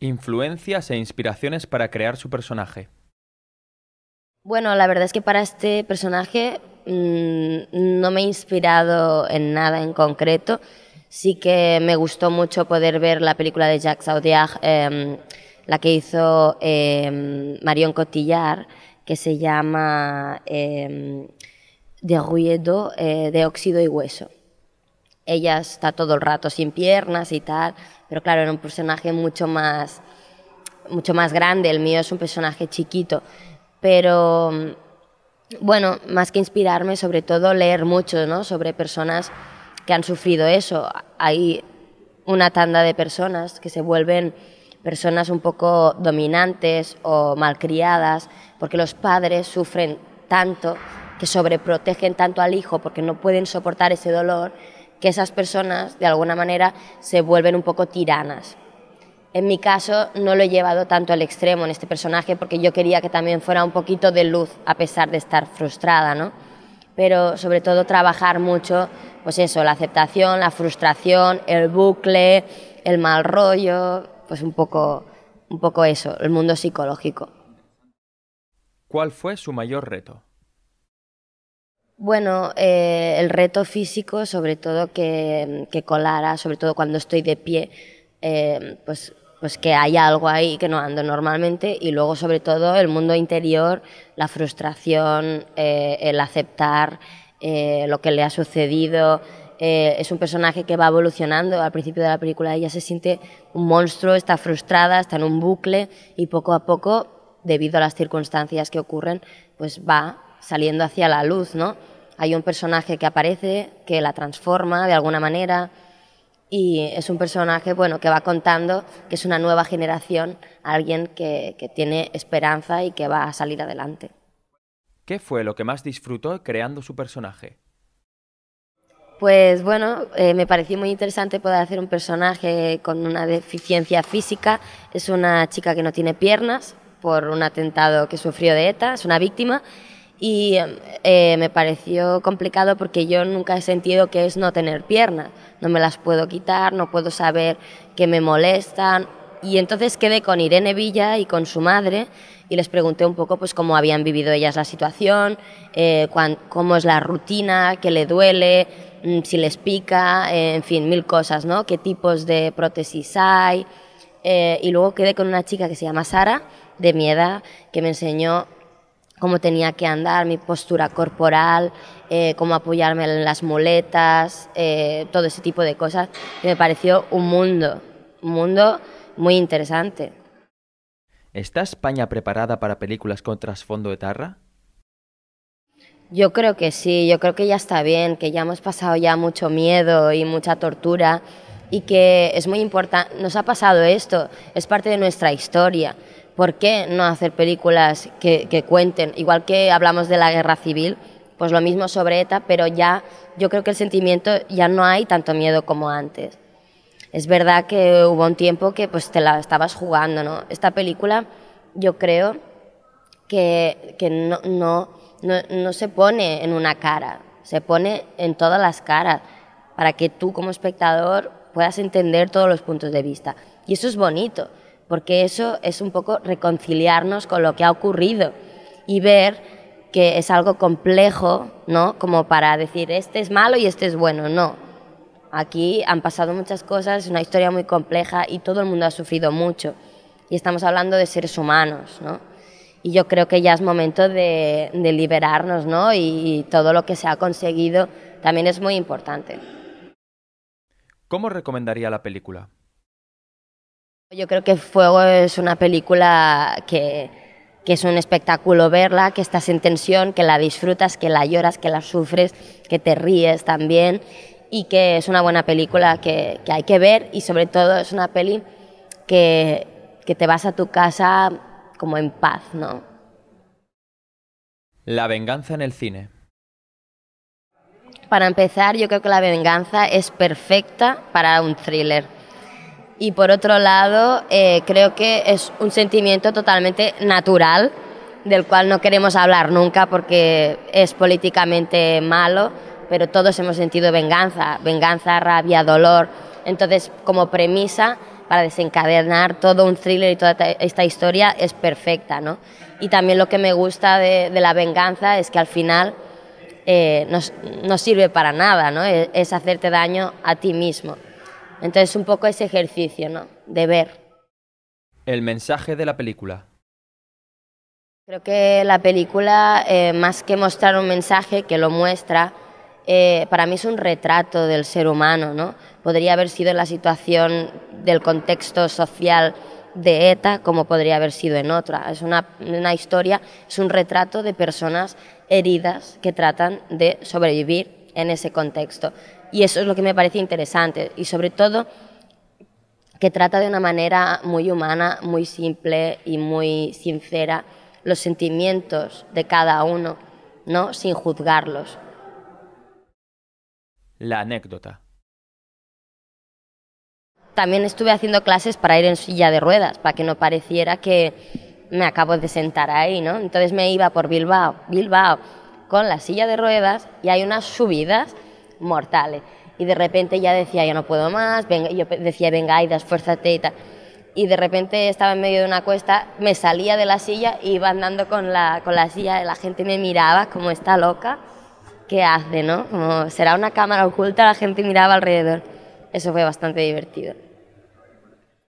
Influencias e inspiraciones para crear su personaje. Bueno, la verdad es que para este personaje mm, no me he inspirado en nada en concreto. Sí que me gustó mucho poder ver la película de Jacques Audiard, em, la que hizo em, Marion Cotillard, que se llama em, de ruido, eh, de óxido y hueso ella está todo el rato sin piernas y tal, pero claro, era un personaje mucho más, mucho más grande, el mío es un personaje chiquito, pero bueno, más que inspirarme, sobre todo leer mucho ¿no? sobre personas que han sufrido eso. Hay una tanda de personas que se vuelven personas un poco dominantes o malcriadas, porque los padres sufren tanto que sobreprotegen tanto al hijo porque no pueden soportar ese dolor que esas personas de alguna manera se vuelven un poco tiranas. En mi caso no lo he llevado tanto al extremo en este personaje porque yo quería que también fuera un poquito de luz a pesar de estar frustrada, ¿no? Pero sobre todo trabajar mucho, pues eso, la aceptación, la frustración, el bucle, el mal rollo, pues un poco, un poco eso, el mundo psicológico. ¿Cuál fue su mayor reto? Bueno, eh, el reto físico, sobre todo que, colara, sobre todo cuando estoy de pie, eh, pues, pues que haya algo ahí que no ando normalmente. Y luego, sobre todo, el mundo interior, la frustración, eh, el aceptar lo que le ha sucedido. es un personaje que va evolucionando. Al principio de la película ella se siente un monstruo, está frustrada, está en un bucle y poco a poco, debido a las circunstancias que ocurren, pues va saliendo hacia la luz, ¿no? Hay un personaje que aparece, que la transforma de alguna manera, y es un personaje bueno que va contando que es una nueva generación, alguien que, tiene esperanza y que va a salir adelante. ¿Qué fue lo que más disfrutó creando su personaje? Pues bueno, eh, me pareció muy interesante poder hacer un personaje con una deficiencia física. Es una chica que no tiene piernas por un atentado que sufrió de ETA, es una víctima y eh, me pareció complicado porque yo nunca he sentido que es no tener pierna No me las puedo quitar, no puedo saber que me molestan. Y entonces quedé con Irene Villa y con su madre y les pregunté un poco pues cómo habían vivido ellas la situación, eh, cómo es la rutina, qué le duele, mm, si les pica, eh, en fin, mil cosas, ¿no? Qué tipos de prótesis hay. y luego quedé con una chica que se llama Sara, de mi edad, que me enseñó cómo tenía que andar, mi postura corporal, eh, cómo apoyarme en las muletas, eh, todo ese tipo de cosas. me pareció un mundo, un mundo muy interesante. ¿Está España preparada para películas con trasfondo de tarra? Yo creo que sí, yo creo que ya está bien, que ya hemos pasado ya mucho miedo y mucha tortura y que es muy importante, nos ha pasado esto, es parte de nuestra historia, ¿por qué no hacer películas que, cuenten? Igual que hablamos de la guerra civil, pues lo mismo sobre ETA, pero ya yo creo que el sentimiento ya no hay tanto miedo como antes. Es verdad que hubo un tiempo que pues, te la estabas jugando, ¿no? Esta película yo creo que, no, no se pone en una cara, se pone en todas las caras para que tú como espectador puedas entender todos los puntos de vista. Y eso es bonito, porque eso es un poco reconciliarnos con lo que ha ocurrido y ver que es algo complejo, ¿no? Como para decir, este es malo y este es bueno, no. Aquí han pasado muchas cosas, es una historia muy compleja y todo el mundo ha sufrido mucho. Y estamos hablando de seres humanos, ¿no? Y yo creo que ya es momento de, liberarnos, ¿no? y todo lo que se ha conseguido también es muy importante. ¿Cómo recomendaría la película? Yo creo que Fuego es una película que, es un espectáculo verla, que estás en tensión, que la disfrutas, que la lloras, que la sufres, que te ríes también y que es una buena película que, hay que ver y sobre todo es una peli que, que te vas a tu casa como en paz, ¿no? La venganza en el cine. Para empezar, yo creo que la venganza es perfecta para un thriller y por otro lado eh, creo que es un sentimiento totalmente natural del cual no queremos hablar nunca porque es políticamente malo, pero todos hemos sentido venganza, venganza, rabia, dolor. Entonces, como premisa para desencadenar todo un thriller y toda esta historia es perfecta, ¿no? Y también lo que me gusta de, la venganza es que al final eh, no, sirve para nada, ¿no? E, es hacerte daño a ti mismo. Entonces un poco ese ejercicio, ¿no? De ver. El mensaje de la película. Creo que la película, eh, más que mostrar un mensaje que lo muestra, eh, para mí es un retrato del ser humano, ¿no? Podría haber sido en la situación del contexto social de ETA como podría haber sido en otra. Es una, una historia, es un retrato de personas heridas que tratan de sobrevivir en ese contexto. Y eso es lo que me parece interesante y sobre todo que trata de una manera muy humana, muy simple y muy sincera los sentimientos de cada uno, ¿no? Sin juzgarlos. La anécdota. También estuve haciendo clases para ir en silla de ruedas, para que no pareciera que me acabo de sentar ahí, ¿no? Entonces me iba por Bilbao, Bilbao, con la silla de ruedas y hay unas subidas mortales. Y de repente ya decía, yo no puedo más, venga, yo decía, venga, Aida, esfuérzate y tal. Y de repente estaba en medio de una cuesta, me salía de la silla iba andando con la, con la silla, la gente me miraba como esta loca, ¿qué hace, no? Como será una cámara oculta, la gente miraba alrededor. Eso fue bastante divertido.